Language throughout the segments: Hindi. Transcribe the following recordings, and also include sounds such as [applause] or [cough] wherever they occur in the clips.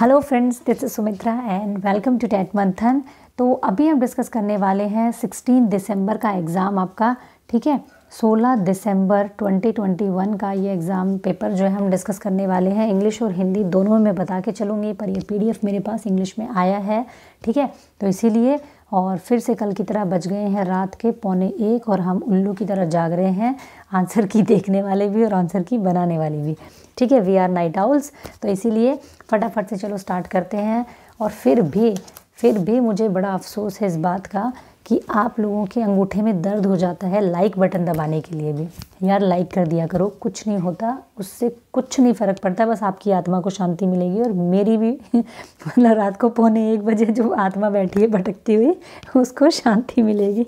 Hello friends this is Sumitra and welcome to TET Manthan तो अभी हम डिस्कस करने वाले हैं 16 दिसंबर का एग्ज़ाम आपका ठीक है 16 दिसंबर 2021 का ये एग्ज़ाम पेपर जो है हम डिस्कस करने वाले हैं इंग्लिश और हिंदी दोनों में बता के चलूँगी पर ये पीडीएफ मेरे पास इंग्लिश में आया है ठीक है तो इसीलिए और फिर से कल की तरह बज गए हैं रात के पौने एक और हम उल्लू की तरह जाग रहे हैं आंसर की देखने वाले भी और आंसर की बनाने वाले भी ठीक है वी आर नाइट आउल्स तो इसीलिए फटाफट से चलो स्टार्ट करते हैं और फिर भी फिर भी मुझे बड़ा अफसोस है इस बात का कि आप लोगों के अंगूठे में दर्द हो जाता है लाइक बटन दबाने के लिए भी यार लाइक कर दिया करो कुछ नहीं होता उससे कुछ नहीं फ़र्क पड़ता बस आपकी आत्मा को शांति मिलेगी और मेरी भी [laughs] मतलब रात को पौने एक बजे जो आत्मा बैठी है भटकती हुई उसको शांति मिलेगी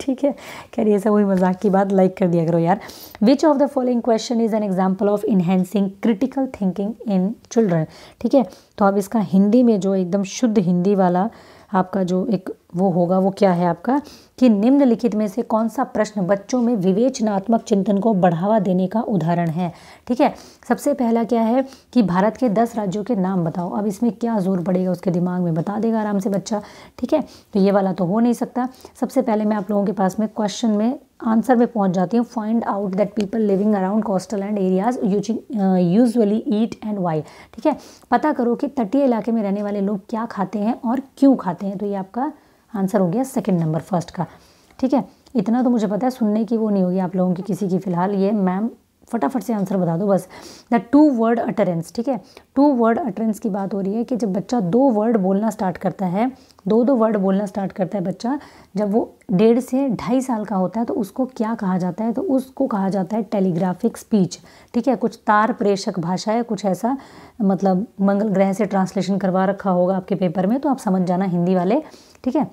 ठीक है खैर ये सब वही मजाक की बात लाइक कर दिया करो यार which of the following question is an example of enhancing critical thinking in children ठीक है तो अब इसका हिंदी में जो एकदम शुद्ध हिंदी वाला आपका जो एक वो होगा वो क्या है आपका कि निम्नलिखित में से कौन सा प्रश्न बच्चों में विवेचनात्मक चिंतन को बढ़ावा देने का उदाहरण है ठीक है सबसे पहला क्या है कि भारत के दस राज्यों के नाम बताओ अब इसमें क्या जोर पड़ेगा उसके दिमाग में बता देगा आराम से बच्चा ठीक है तो ये वाला तो हो नहीं सकता सबसे पहले मैं आप लोगों के पास में क्वेश्चन में आंसर में पहुंच जाती हूँ find out that people living around coastal and areas usually eat and why ठीक है पता करो कि तटीय इलाके में रहने वाले लोग क्या खाते हैं और क्यों खाते हैं तो ये आपका आंसर हो गया सेकेंड नंबर फर्स्ट का ठीक है इतना तो मुझे पता है सुनने की वो नहीं होगी आप लोगों की किसी की फ़िलहाल ये मैम फटाफट से आंसर बता दो बस द टू वर्ड अटरेंस ठीक है टू वर्ड अटरेंस की बात हो रही है कि जब बच्चा दो वर्ड बोलना स्टार्ट करता है दो दो वर्ड बोलना स्टार्ट करता है बच्चा जब वो डेढ़ से ढाई साल का होता है तो उसको क्या कहा जाता है तो उसको कहा जाता है टेलीग्राफिक स्पीच ठीक है कुछ तार प्रेषक भाषा है कुछ ऐसा मतलब मंगल ग्रह से ट्रांसलेशन करवा रखा होगा आपके पेपर में तो आप समझ जाना हिंदी वाले ठीक है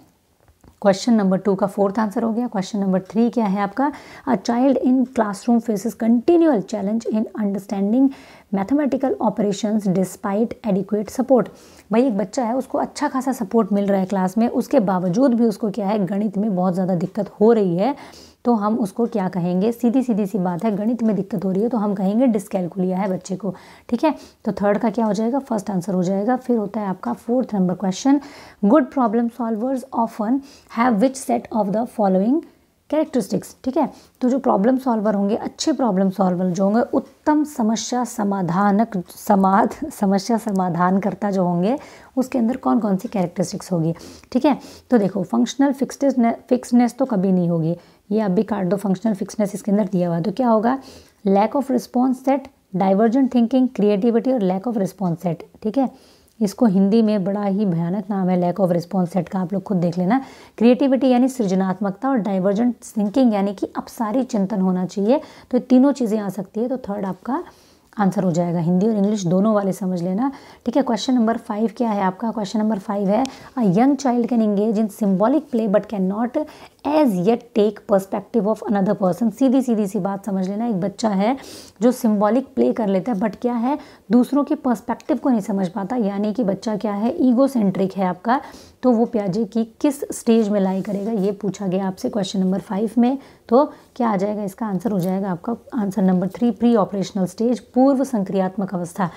क्वेश्चन नंबर टू का फोर्थ आंसर हो गया क्वेश्चन नंबर थ्री क्या है आपका a child in classroom faces continual challenge in understanding mathematical operations despite adequate support भाई एक बच्चा है उसको अच्छा खासा सपोर्ट मिल रहा है क्लास में उसके बावजूद भी उसको क्या है गणित में बहुत ज़्यादा दिक्कत हो रही है तो हम उसको क्या कहेंगे सीधी सीधी सी बात है गणित में दिक्कत हो रही है तो हम कहेंगे डिसकैलकुलिया है बच्चे को ठीक है तो थर्ड का क्या हो जाएगा फर्स्ट आंसर हो जाएगा फिर होता है आपका fourth number question good problem solvers often have which set of the following characteristics ठीक है तो जो प्रॉब्लम सॉल्वर होंगे अच्छे प्रॉब्लम सॉल्वर जो होंगे उत्तम समस्या समाधानक समाध समस्या समाधान करता जो होंगे उसके अंदर कौन कौन सी कैरेक्टरिस्टिक्स होगी ठीक है तो देखो फंक्शनल फिक्सनेस तो कभी नहीं होगी ये आप भी काट दो फंक्शनल फिक्सनेस इसके अंदर दिया हुआ है तो क्या होगा lack of response set divergent thinking creativity और लैक ऑफ रिस्पॉन्स सेट ठीक है इसको हिंदी में बड़ा ही भयानक नाम है लैक ऑफ रिस्पॉन्स सेट का आप लोग खुद देख लेना क्रिएटिविटी यानी सृजनात्मकता और डाइवर्जेंट थिंकिंग यानी कि अपसारी चिंतन होना चाहिए तो ये तीनों चीज़ें आ सकती है तो थर्ड आपका आंसर हो जाएगा हिंदी और इंग्लिश दोनों वाले समझ लेना ठीक है क्वेश्चन नंबर फाइव क्या है आपका क्वेश्चन नंबर फाइव है a young child can engage in symbolic play but can not as yet take perspective of another person सीधी सीधी सी बात समझ लेना एक बच्चा है जो सिम्बॉलिक प्ले कर लेता है बट क्या है दूसरों के पर्सपेक्टिव को नहीं समझ पाता यानी कि बच्चा क्या है ईगो सेंट्रिक है आपका तो वो प्याजे की किस स्टेज में लाई करेगा ये पूछा गया आपसे क्वेश्चन नंबर फाइव में तो क्या आ जाएगा इसका आंसर हो जाएगा आपका answer number three pre operational stage पूर्व संक्रियात्मक अवस्था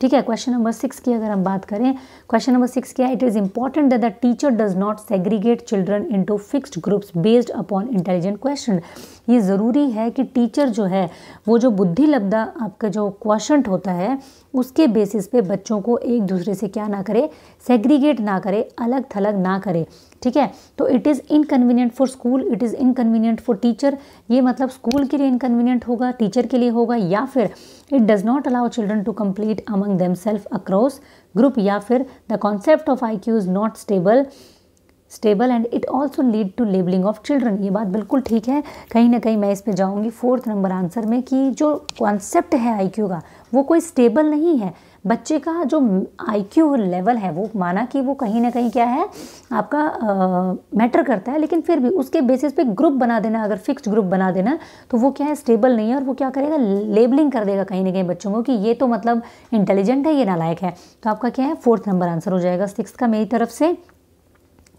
ठीक है क्वेश्चन नंबर सिक्स की अगर हम बात करें क्वेश्चन नंबर सिक्स क्या है it is important that the teacher does not segregate children into fixed groups based upon intelligent question ये ज़रूरी है कि टीचर जो है वो जो बुद्धि लब्धा आपका जो क्वेश्चन होता है उसके बेसिस पे बच्चों को एक दूसरे से क्या ना करे सेग्रीगेट ना करे अलग थलग ना करे ठीक है तो it is inconvenient for school it is inconvenient for teacher ये मतलब स्कूल के लिए इनकन्वीनियंट होगा टीचर के लिए होगा या फिर it does not allow children to complete among themselves across group या फिर the concept of I Q is not stable stable and it also lead to labelling of children ये बात बिल्कुल ठीक है कहीं ना कहीं मैं इस पर जाऊँगी फोर्थ नंबर आंसर में कि जो कॉन्सेप्ट है आई क्यू का वो कोई स्टेबल नहीं है बच्चे का जो आईक्यू लेवल है वो माना कि वो कहीं ना कहीं क्या है आपका आ, मैटर करता है लेकिन फिर भी उसके बेसिस पे ग्रुप बना देना अगर फिक्स ग्रुप बना देना तो वो क्या है स्टेबल नहीं है और वो क्या करेगा लेबलिंग कर देगा कहीं ना कहीं बच्चों को कि ये तो मतलब इंटेलिजेंट है ये नालायक है तो आपका क्या है फोर्थ नंबर आंसर हो जाएगा सिक्स का मेरी तरफ से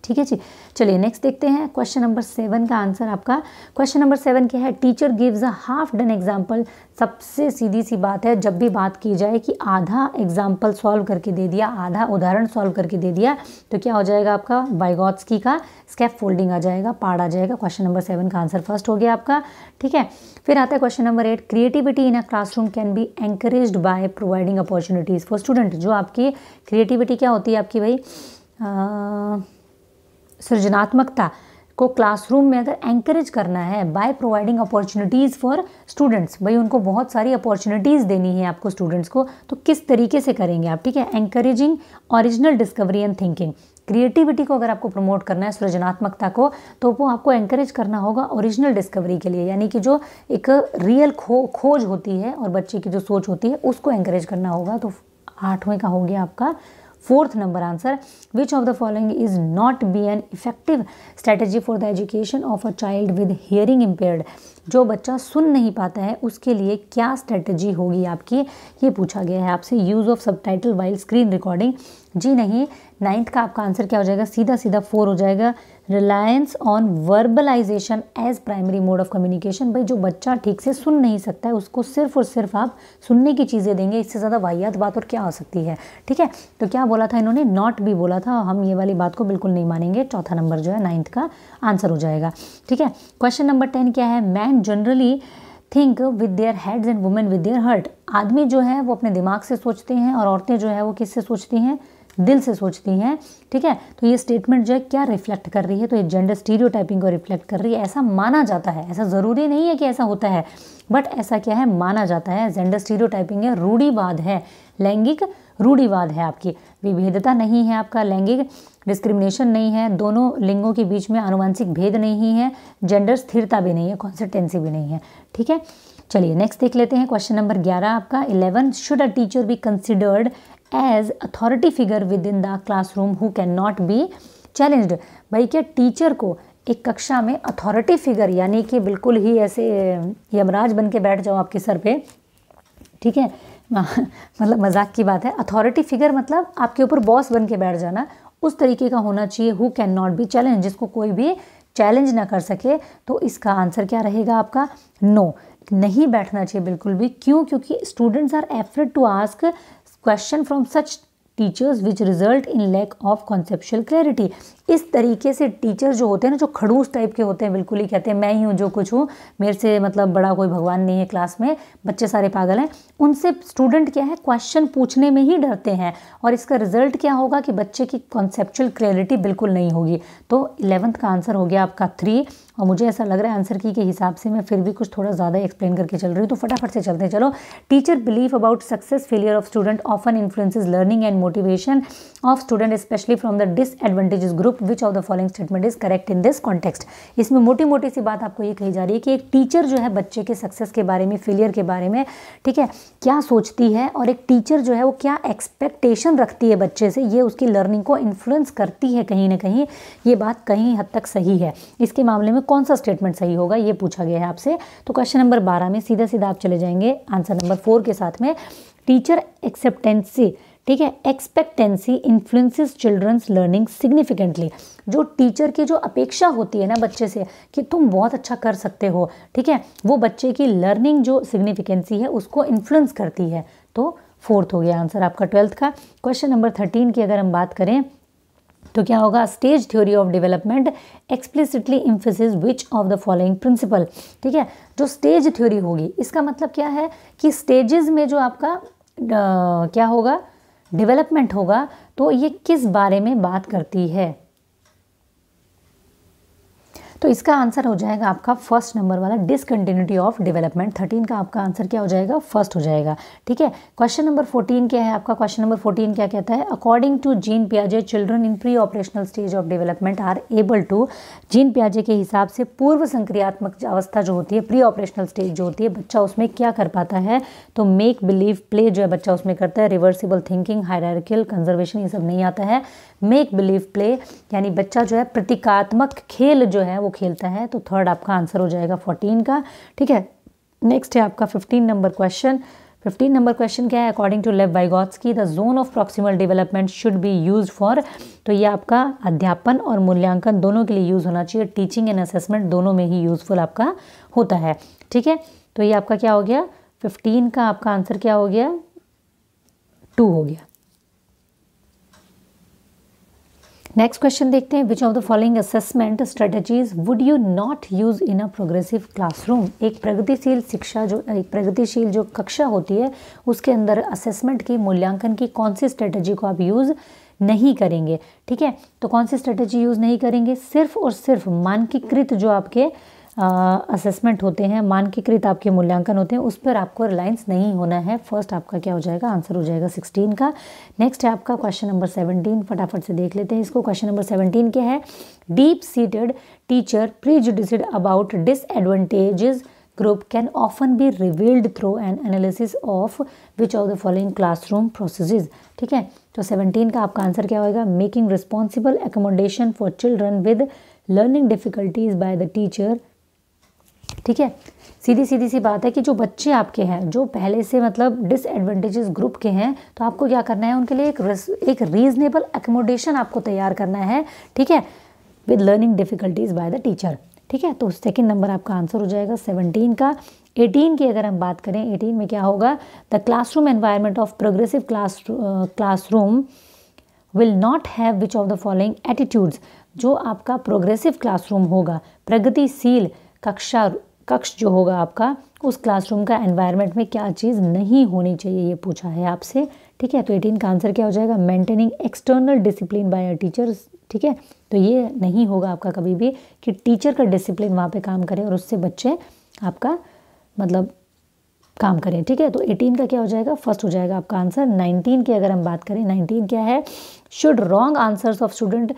ठीक है जी चलिए नेक्स्ट देखते हैं क्वेश्चन नंबर सेवन का आंसर आपका क्वेश्चन नंबर सेवन क्या है teacher gives a half done example सबसे सीधी सी बात है जब भी बात की जाए कि आधा एग्जाम्पल सॉल्व करके दे दिया आधा उदाहरण सॉल्व करके दे दिया तो क्या हो जाएगा आपका बाइगॉट्स का स्केप फोल्डिंग आ जाएगा पार्ट आ जाएगा क्वेश्चन नंबर सेवन का आंसर फर्स्ट हो गया आपका ठीक है फिर आता है question number eight creativity in a classroom can be encourage by providing opportunities for student जो आपकी क्रिएटिविटी क्या होती है आपकी भाई आ, सृजनात्मकता को क्लासरूम में अगर एंकरेज करना है by providing opportunities for students भाई उनको बहुत सारी अपॉर्चुनिटीज़ देनी है आपको स्टूडेंट्स को तो किस तरीके से करेंगे आप ठीक है encouraging original discovery and thinking creativity को अगर आपको प्रमोट करना है सृजनात्मकता को तो वो आपको एंकरेज करना होगा ओरिजिनल डिस्कवरी के लिए यानी कि जो एक रियल खो खोज होती है और बच्चे की जो सोच होती है उसको एंकरेज करना होगा तो आठवें का हो गया आपका Fourth number answer, which of the following is not be an effective strategy for the education of a child with hearing impaired जो बच्चा सुन नहीं पाता है उसके लिए क्या स्ट्रेटजी होगी आपकी ये पूछा गया है आपसे use of subtitle while screen recording जी नहीं नाइन्थ का आपका आंसर क्या हो जाएगा सीधा सीधा फोर हो जाएगा reliance on verbalisation as primary mode of communication भाई जो बच्चा ठीक से सुन नहीं सकता है उसको सिर्फ और सिर्फ आप सुनने की चीज़ें देंगे इससे ज़्यादा वाहियात बात और क्या हो सकती है ठीक है तो क्या बोला था इन्होंने नॉट भी बोला था हम ये वाली बात को बिल्कुल नहीं मानेंगे चौथा नंबर जो है नाइन्थ का आंसर हो जाएगा ठीक है क्वेश्चन नंबर टेन क्या है man generally think with their heads and women with their heart आदमी जो है वो अपने दिमाग से सोचते हैं और औरतें जो है वो किससे सोचती हैं दिल से सोचती हैं ठीक है तो ये स्टेटमेंट जो है क्या रिफ्लेक्ट कर रही है तो ये जेंडर स्टीरियोटाइपिंग को रिफ्लेक्ट कर रही है ऐसा माना जाता है ऐसा ज़रूरी नहीं है कि ऐसा होता है बट ऐसा क्या है माना जाता है जेंडर स्टीरियोटाइपिंग है रूढ़ीवाद है लैंगिक रूढ़िवाद है आपकी विभेदता नहीं है आपका लैंगिक डिस्क्रिमिनेशन नहीं है दोनों लिंगों के बीच में आनुवंशिक भेद नहीं है जेंडर स्थिरता भी नहीं है कॉन्सिस्टेंसी भी नहीं है ठीक है चलिए नेक्स्ट देख लेते हैं क्वेश्चन नंबर ग्यारह आपका eleven should a teacher be considered as authority figure within the classroom who can not be challenged भाई क्या टीचर को एक कक्षा में अथॉरिटी फिगर यानी कि बिल्कुल ही ऐसे यमराज बन के बैठ जाओ आपके सर पे ठीक है [laughs] मतलब मजाक की बात है अथॉरिटी फिगर मतलब आपके ऊपर बॉस बन के बैठ जाना उस तरीके का होना चाहिए who can not be challenge जिसको कोई भी चैलेंज ना कर सके तो इसका आंसर क्या रहेगा आपका नो no. नहीं बैठना चाहिए बिल्कुल भी क्यों क्योंकि students are afraid to ask question from such teachers which result in lack of conceptual clarity इस तरीके से टीचर जो होते हैं ना जो खड़ूस टाइप के होते हैं बिल्कुल ही कहते हैं मैं ही हूँ जो कुछ हूँ मेरे से मतलब बड़ा कोई भगवान नहीं है क्लास में बच्चे सारे पागल हैं उनसे स्टूडेंट क्या है क्वेश्चन पूछने में ही डरते हैं और इसका रिजल्ट क्या होगा कि बच्चे की कॉन्सेप्चुअल क्लैरिटी बिल्कुल नहीं होगी तो इलेवंथ का आंसर हो गया आपका थ्री और मुझे ऐसा लग रहा है आंसर की के हिसाब से मैं फिर भी कुछ थोड़ा ज़्यादा एक्सप्लेन करके चल रही हूँ तो फटाफट से चलते हैं चलो teacher believe about success failure of student often influences learning and motivation of student specially from the disadvantages group which of the following statement is correct in this context इसमें मोटी मोटी सी बात आपको ये कही जा रही है कि एक टीचर जो है बच्चे के सक्सेस के बारे में फेलियर के बारे में ठीक है क्या सोचती है और एक टीचर जो है वो क्या एक्सपेक्टेशन रखती है बच्चे से ये उसकी लर्निंग को इन्फ्लुएंस करती है कहीं ना कहीं ये बात कहीं हद तक सही है इसके मामले में कौन सा स्टेटमेंट सही होगा ये पूछा गया है आपसे तो क्वेश्चन नंबर बारह में सीधा सीधा आप चले जाएंगे आंसर नंबर फोर के साथ में टीचर एक्सेप्टेंसी ठीक है expectancy influences children's learning significantly जो टीचर की जो अपेक्षा होती है ना बच्चे से कि तुम बहुत अच्छा कर सकते हो ठीक है वो बच्चे की लर्निंग जो सिग्निफिकेंसी है उसको इन्फ्लुएंस करती है तो फोर्थ हो गया आंसर आपका ट्वेल्थ का क्वेश्चन नंबर थर्टीन की अगर हम बात करें तो क्या होगा stage theory of development explicitly emphasis which of the following principle ठीक है जो स्टेज थ्योरी होगी इसका मतलब क्या है कि स्टेजेस में जो आपका आ, क्या होगा डेवलपमेंट होगा तो ये किस बारे में बात करती है तो इसका आंसर हो जाएगा आपका फर्स्ट नंबर वाला डिसकंटिन्यूटी ऑफ डेवलपमेंट थर्टीन का आपका आंसर क्या हो जाएगा फर्स्ट हो जाएगा ठीक है क्वेश्चन नंबर फोर्टीन क्या है आपका क्वेश्चन नंबर फोर्टीन क्या कहता है according to gene प्याजे children in pre operational stage of development are able to gene प्याजे के हिसाब से पूर्व संक्रियात्मक अवस्था जो होती है प्री ऑपरेशनल स्टेज जो होती है बच्चा उसमें क्या कर पाता है तो मेक बिलीव प्ले जो है बच्चा उसमें करता है रिवर्सिबल थिंकिंग हायरार्कियल कंजर्वेशन ये सब नहीं आता है मेक बिलीव प्ले यानी बच्चा जो है प्रतीकात्मक खेल जो है वो खेलता है तो थर्ड आपका आंसर हो जाएगा फोर्टीन का ठीक है नेक्स्ट है आपका fifteen number question fifteen number question क्या है अकॉर्डिंग टू लेव की the zone of proximal development should be use for तो ये आपका अध्यापन और मूल्यांकन दोनों के लिए यूज़ होना चाहिए टीचिंग एंड असेसमेंट दोनों में ही यूज़फुल आपका होता है ठीक है तो ये आपका क्या हो गया फिफ्टीन का आपका आंसर क्या हो गया टू हो गया नेक्स्ट क्वेश्चन देखते हैं which of the following assessment strategies would you not use in a progressive classroom एक प्रगतिशील शिक्षा जो एक प्रगतिशील जो कक्षा होती है उसके अंदर असेसमेंट की मूल्यांकन की कौन सी स्ट्रेटजी को आप यूज़ नहीं करेंगे ठीक है तो कौन सी स्ट्रेटजी यूज़ नहीं करेंगे सिर्फ और सिर्फ मानकीकृत जो आपके असेसमेंट होते हैं मानकीकृत आपके मूल्यांकन होते हैं उस पर आपको रिलायंस नहीं होना है फर्स्ट आपका क्या हो जाएगा आंसर हो जाएगा सिक्सटीन का नेक्स्ट है आपका क्वेश्चन नंबर सेवनटीन फटाफट से देख लेते हैं इसको क्वेश्चन नंबर सेवनटीन क्या है deep seated teacher prejudiced about disadvantage group can often be revealed through an analysis of which of the following classroom processes ठीक है तो सेवनटीन का आपका आंसर क्या होगा making responsible accommodation for children with learning difficulties by the teacher ठीक है सीधी सीधी सी बात है कि जो बच्चे आपके हैं जो पहले से मतलब डिसएडवांटेजेस ग्रुप के हैं तो आपको क्या करना है उनके लिए एक एक रीजनेबल एकोमोडेशन आपको तैयार करना है ठीक है with learning difficulties by the teacher ठीक है तो सेकेंड नंबर आपका आंसर हो जाएगा सेवनटीन का एटीन की अगर हम बात करें एटीन में क्या होगा the classroom environment of progressive class classroom will not have which of the following attitudes जो आपका प्रोग्रेसिव क्लासरूम होगा प्रगतिशील कक्षा कक्ष जो होगा आपका उस क्लासरूम का एनवायरनमेंट में क्या चीज़ नहीं होनी चाहिए ये पूछा है आपसे ठीक है तो एटीन का आंसर क्या हो जाएगा maintaining external discipline by a teacher ठीक है तो ये नहीं होगा आपका कभी भी कि टीचर का डिसिप्लिन वहाँ पे काम करे और उससे बच्चे आपका मतलब काम करें ठीक है तो 18 का क्या हो जाएगा फर्स्ट हो जाएगा आपका आंसर 19 की अगर हम बात करें 19 क्या है should wrong answers of student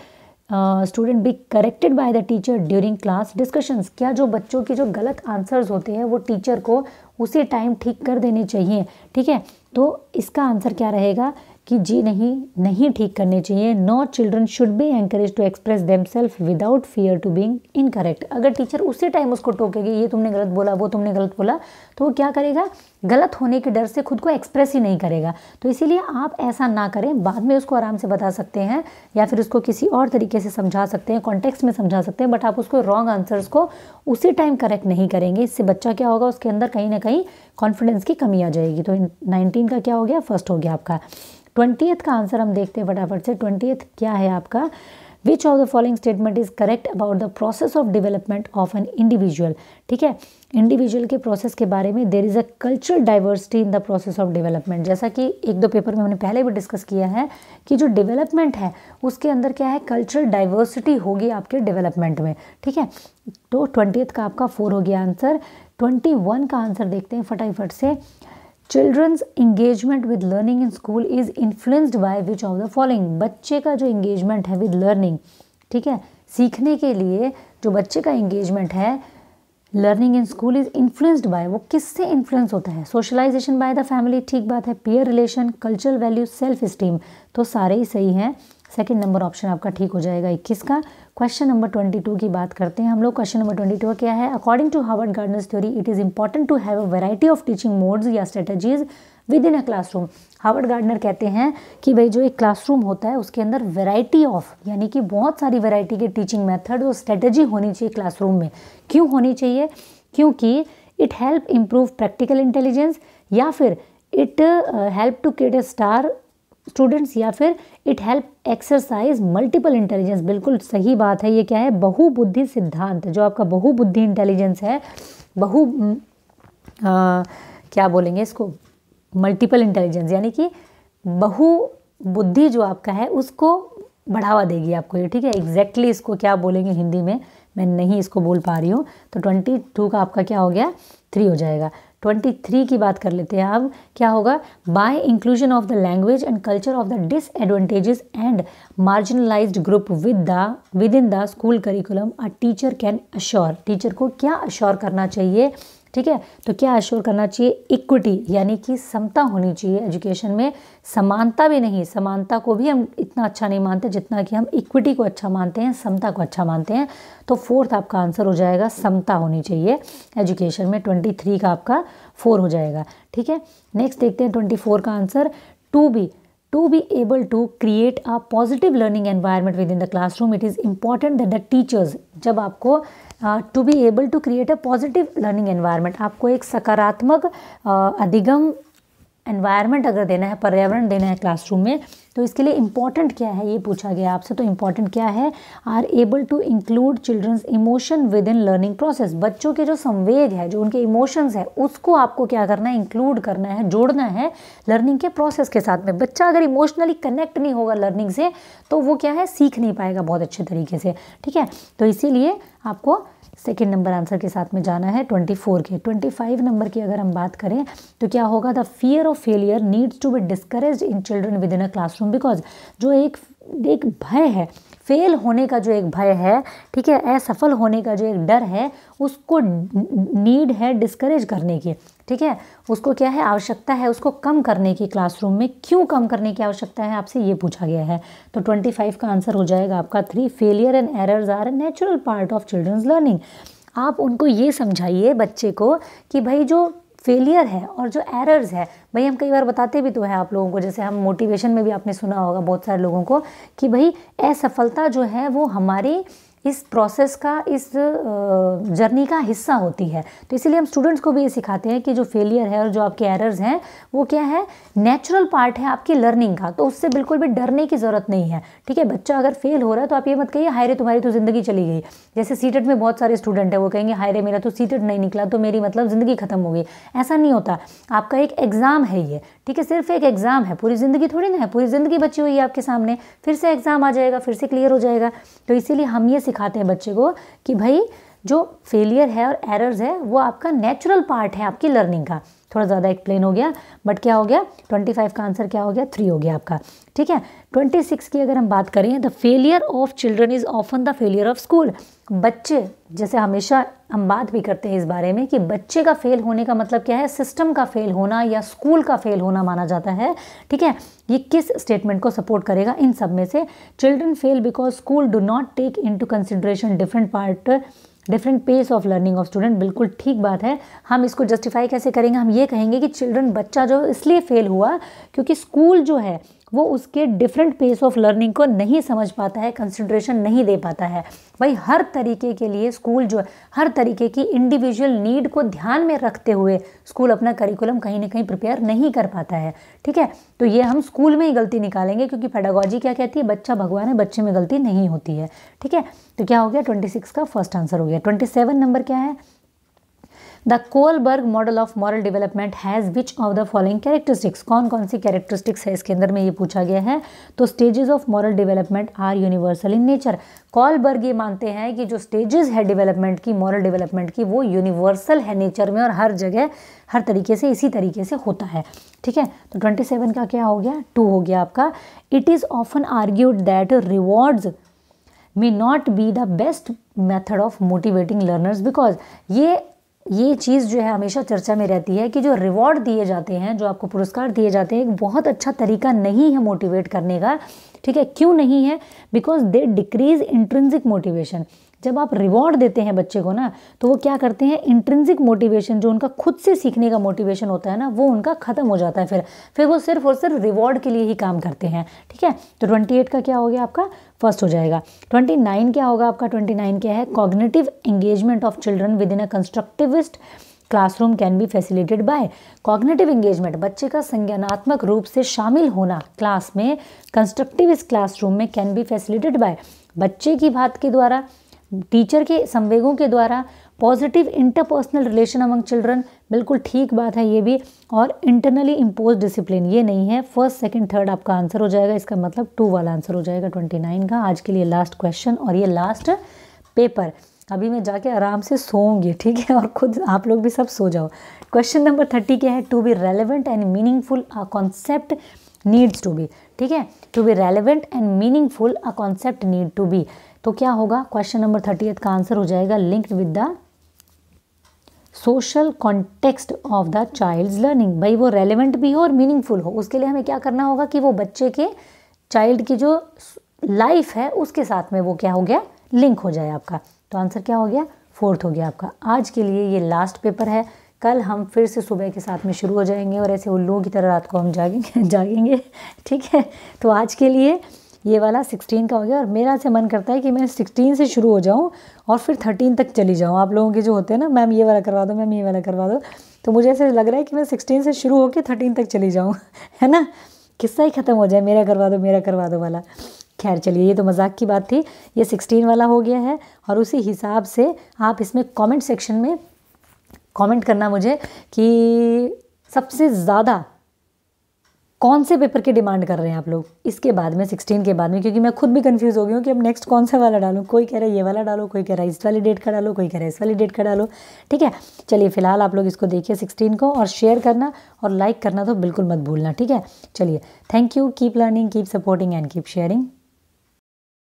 student be corrected by the teacher during class discussions क्या जो बच्चों के जो गलत आंसर्स होते हैं वो टीचर को उसी टाइम ठीक कर देने चाहिए ठीक है तो इसका आंसर क्या रहेगा कि जी नहीं नहीं ठीक करने चाहिए no children should be encourage to express themselves without fear to being incorrect अगर टीचर उसी टाइम उसको टोकेगी ये तुमने गलत बोला वो तुमने गलत बोला तो वो क्या करेगा गलत होने के डर से खुद को एक्सप्रेस ही नहीं करेगा तो इसीलिए आप ऐसा ना करें बाद में उसको आराम से बता सकते हैं या फिर उसको किसी और तरीके से समझा सकते हैं कॉन्टेक्स्ट में समझा सकते हैं बट आप उसको रॉन्ग आंसर्स को उसी टाइम करेक्ट नहीं करेंगे इससे बच्चा क्या होगा उसके अंदर कहीं ना कहीं कॉन्फिडेंस की कमी आ जाएगी तो नाइनटीन का क्या हो गया फर्स्ट हो गया आपका ट्वेंटीथ का आंसर हम देखते हैं फटाफट से ट्वेंटीथ क्या है आपका which of the following statement is correct about the process of development of an individual ठीक है इंडिविजुअल के प्रोसेस के बारे में there is a cultural diversity in the process of development जैसा कि एक दो पेपर में हमने पहले भी डिस्कस किया है कि जो डेवलपमेंट है उसके अंदर क्या है कल्चरल डाइवर्सिटी होगी आपके डेवलपमेंट में ठीक है तो ट्वेंटी का आपका फोर हो गया आंसर ट्वेंटी वन का आंसर देखते हैं फटाफट से children's engagement with learning in school is influenced by which of the following बच्चे का जो इंगेजमेंट है विद लर्निंग ठीक है सीखने के लिए जो बच्चे का इंगेजमेंट है learning in school is influenced by वो किससे इन्फ्लुएंस होता है सोशलाइजेशन बाय द फैमिली ठीक बात है peer relation cultural value self esteem तो सारे ही सही हैं सेकेंड नंबर ऑप्शन आपका ठीक हो जाएगा इक्कीस का क्वेश्चन नंबर ट्वेंटी टू की बात करते हैं हम लोग क्वेश्चन नंबर ट्वेंटी टू क्या है according to Harvard Gardner's theory it is important to have a variety of teaching modes या strategies within a classroom Harvard Gardner कहते हैं कि भाई जो एक क्लासरूम होता है उसके अंदर वैरायटी ऑफ यानी कि बहुत सारी वेरायटी के टीचिंग मैथड और स्ट्रेटजी होनी चाहिए क्लासरूम में क्यों होनी चाहिए क्योंकि it help improve practical intelligence या फिर it help to create a star students या फिर it help exercise multiple intelligence बिल्कुल सही बात है ये क्या है बहुबुद्धि सिद्धांत जो आपका बहुबुद्धि इंटेलिजेंस है बहु हम्म, आ, क्या बोलेंगे इसको मल्टीपल इंटेलिजेंस यानी कि बहुबुद्धि जो आपका है उसको बढ़ावा देगी आपको ये ठीक है एग्जैक्टली exactly इसको क्या बोलेंगे हिंदी में मैं नहीं इसको बोल पा रही हूँ तो ट्वेंटी टू का आपका क्या हो गया थ्री हो जाएगा 23 की बात कर लेते हैं अब क्या होगा by inclusion of the language and culture of the disadvantages and marginalised group with the within the school curriculum a teacher can assure teacher को क्या अश्योर करना चाहिए ठीक है तो क्या अश्योर करना चाहिए इक्विटी यानी कि समता होनी चाहिए एजुकेशन में समानता भी नहीं समानता को भी हम इतना अच्छा नहीं मानते जितना कि हम इक्विटी को अच्छा मानते हैं समता को अच्छा मानते हैं तो फोर्थ आपका आंसर हो जाएगा समता होनी चाहिए एजुकेशन में ट्वेंटी थ्री का आपका फोर हो जाएगा ठीक है नेक्स्ट देखते हैं ट्वेंटी फोर का answer to be to be able to create a positive learning learning within the classroom it is important that the teachers जब आपको to be able to create a positive learning environment आपको एक सकारात्मक अधिगम एनवायरनमेंट अगर देना है पर्यावरण देना है क्लासरूम में तो इसके लिए इम्पॉर्टेंट क्या है ये पूछा गया आपसे तो इम्पॉर्टेंट क्या है are able to include children's emotion within learning process बच्चों के जो संवेद है जो उनके इमोशंस है उसको आपको क्या करना है इंक्लूड करना है जोड़ना है लर्निंग के प्रोसेस के साथ में बच्चा अगर इमोशनली कनेक्ट नहीं होगा लर्निंग से तो वो क्या है सीख नहीं पाएगा बहुत अच्छे तरीके से ठीक है तो इसीलिए आपको सेकेंड नंबर आंसर के साथ में जाना है ट्वेंटी फोर के ट्वेंटी फाइव नंबर की अगर हम बात करें तो क्या होगा the fear of failure needs to be discourage in children within a classroom because जो एक एक भय है फेल होने का जो एक भय है ठीक है असफल होने का जो एक डर है उसको नीड है डिस्करेज करने की ठीक है उसको क्या है आवश्यकता है उसको कम करने की क्लासरूम में क्यों कम करने की आवश्यकता है आपसे ये पूछा गया है तो ट्वेंटी फाइव का आंसर हो जाएगा आपका three failure and errors are a natural part of children's learning आप उनको ये समझाइए बच्चे को कि भाई जो फेलियर है और जो एरर्स है भाई हम कई बार बताते भी तो हैं आप लोगों को जैसे हम मोटिवेशन में भी आपने सुना होगा बहुत सारे लोगों को कि भाई असफलता जो है वो हमारी इस प्रोसेस का इस जर्नी का हिस्सा होती है तो इसीलिए हम स्टूडेंट्स को भी ये सिखाते हैं कि जो फेलियर है और जो आपके एरर्स हैं वो क्या है नेचुरल पार्ट है आपकी लर्निंग का तो उससे बिल्कुल भी डरने की ज़रूरत नहीं है ठीक है बच्चा अगर फेल हो रहा है तो आप ये मत कहिए हायरे तुम्हारी तो ज़िंदगी चली गई जैसे सीटेट में बहुत सारे स्टूडेंट हैं वो कहेंगे हायरे मेरा तो सीटेड नहीं निकला तो मेरी मतलब ज़िंदगी ख़त्म हो गई ऐसा नहीं होता आपका एक एग्ज़ाम है ये ठीक है सिर्फ एक एग्ज़ाम है पूरी ज़िंदगी थोड़ी ना है पूरी ज़िंदगी बची हुई है आपके सामने फिर से एग्ज़ाम आ जाएगा फिर से क्लियर हो जाएगा तो इसीलिए हम ये सिखाते हैं बच्चे को कि भाई जो फेलियर है और एरर्स है वो आपका नेचुरल पार्ट है आपकी लर्निंग का थोड़ा ज़्यादा एक्सप्लेन हो गया बट क्या हो गया 25 का आंसर क्या हो गया थ्री हो गया आपका ठीक है 26 की अगर हम बात करें the failure of children is often the failure of school बच्चे जैसे हमेशा हम बात भी करते हैं इस बारे में कि बच्चे का फेल होने का मतलब क्या है सिस्टम का फेल होना या स्कूल का फेल होना माना जाता है ठीक है ये किस स्टेटमेंट को सपोर्ट करेगा इन सब में से children fail because school do not take into consideration different part different pace of learning of student बिल्कुल ठीक बात है हम इसको जस्टिफाई कैसे करेंगे हम ये कहेंगे कि चिल्ड्रन बच्चा जो इसलिए फेल हुआ क्योंकि स्कूल जो है वो उसके डिफरेंट पेस ऑफ लर्निंग को नहीं समझ पाता है कंसिड्रेशन नहीं दे पाता है भाई हर तरीके के लिए स्कूल जो है हर तरीके की इंडिविजुअल नीड को ध्यान में रखते हुए स्कूल अपना करिकुलम कहीं ना कहीं प्रिपेयर नहीं कर पाता है ठीक है तो ये हम स्कूल में ही गलती निकालेंगे क्योंकि पेडागॉजी क्या कहती है बच्चा भगवान है बच्चे में गलती नहीं होती है ठीक है तो क्या हो गया ट्वेंटी का फर्स्ट आंसर हो गया ट्वेंटी नंबर क्या है the Kohlberg model of moral development has which of the following characteristics कौन कौन सी कैरेक्टरिस्टिक्स है इसके अंदर में ये पूछा गया है तो stages of moral development are universal in nature Kohlberg ये मानते हैं कि जो स्टेजेस है डेवलपमेंट की मॉरल डेवलपमेंट की वो यूनिवर्सल है नेचर में और हर जगह हर तरीके से इसी तरीके से होता है ठीक है तो ट्वेंटी सेवन का क्या हो गया टू हो गया आपका it is often argued that rewards may not be the best method of motivating learners because ये ये चीज़ जो है हमेशा चर्चा में रहती है कि जो रिवॉर्ड दिए जाते हैं जो आपको पुरस्कार दिए जाते हैं एक बहुत अच्छा तरीका नहीं है मोटिवेट करने का ठीक है क्यों नहीं है because they decrease intrinsic motivation जब आप रिवॉर्ड देते हैं बच्चे को ना तो वो क्या करते हैं इंट्रेंसिक मोटिवेशन जो उनका खुद से सीखने का मोटिवेशन होता है ना वो उनका ख़त्म हो जाता है फिर फिर वो सिर्फ और सिर्फ रिवॉर्ड के लिए ही काम करते हैं ठीक है तो ट्वेंटी एट का क्या हो गया आपका फर्स्ट हो जाएगा ट्वेंटी नाइन क्या होगा आपका ट्वेंटी नाइन क्या है cognitive engagement of children within a constructivist classroom can be facilitated by cognitive engagement बच्चे का संज्ञानात्मक रूप से शामिल होना क्लास में कंस्ट्रक्टिव इस क्लासरूम में कैन बी फैसिलिटेड बाय बच्चे की बात के द्वारा टीचर के संवेगों के द्वारा positive interpersonal relation among children बिल्कुल ठीक बात है ये भी और इंटरनली इम्पोज डिसिप्लिन ये नहीं है फर्स्ट सेकंड थर्ड आपका आंसर हो जाएगा इसका मतलब टू वाला आंसर हो जाएगा ट्वेंटी नाइन का आज के लिए लास्ट क्वेश्चन और ये लास्ट पेपर अभी मैं जाके आराम से सोऊंगी ठीक है और खुद आप लोग भी सब सो जाओ क्वेश्चन नंबर थर्टी क्या है to be relevant and meaningful concept needs to be ठीक है to be relevant and meaningful a concept need to be तो क्या होगा क्वेश्चन नंबर थर्टी का आंसर हो जाएगा linked with the social context of the child learning भाई वो रेलिवेंट भी हो और मीनिंगफुल हो उसके लिए हमें क्या करना होगा कि वो बच्चे के चाइल्ड की जो लाइफ है उसके साथ में वो क्या हो गया लिंक हो जाए आपका तो आंसर क्या हो गया फोर्थ हो गया आपका आज के लिए ये लास्ट पेपर है कल हम फिर से सुबह के साथ में शुरू हो जाएंगे और ऐसे उल्लुओं की तरह रात को हम जागेंगे [laughs] जागेंगे ठीक है तो आज के लिए ये वाला सिक्सटीन का हो गया और मेरा ऐसे मन करता है कि मैं सिक्सटीन से शुरू हो जाऊँ और फिर थर्टीन तक चली जाऊँ आप लोगों के जो होते हैं ना मैम ये वाला करवा दो मैम ये वाला करवा दो तो मुझे ऐसे लग रहा है कि मैं सिक्सटीन से शुरू होकर थर्टीन तक चली जाऊँ [laughs] है ना किस्सा ही ख़त्म हो जाए मेरा करवा दो मेरा करवा दो वाला खैर चलिए ये तो मजाक की बात थी ये सिक्सटीन वाला हो गया है और उसी हिसाब से आप इसमें कमेंट सेक्शन में कमेंट करना मुझे कि सबसे ज़्यादा कौन से पेपर की डिमांड कर रहे हैं आप लोग इसके बाद में सिक्सटीन के बाद में क्योंकि मैं खुद भी कंफ्यूज हो गई हूँ कि अब नेक्स्ट कौन सा वाला डालूँ कोई कह रहा है ये वाला डालो कोई कह रहा है इस वाली डेट का डालो कोई कह रहा है इस वाली डेट का डालो ठीक है चलिए फिलहाल आप लोग इसको देखिए सिक्सटीन को और शेयर करना और लाइक करना तो बिल्कुल मत भूलना ठीक है चलिए thank you keep learning keep supporting and keep sharing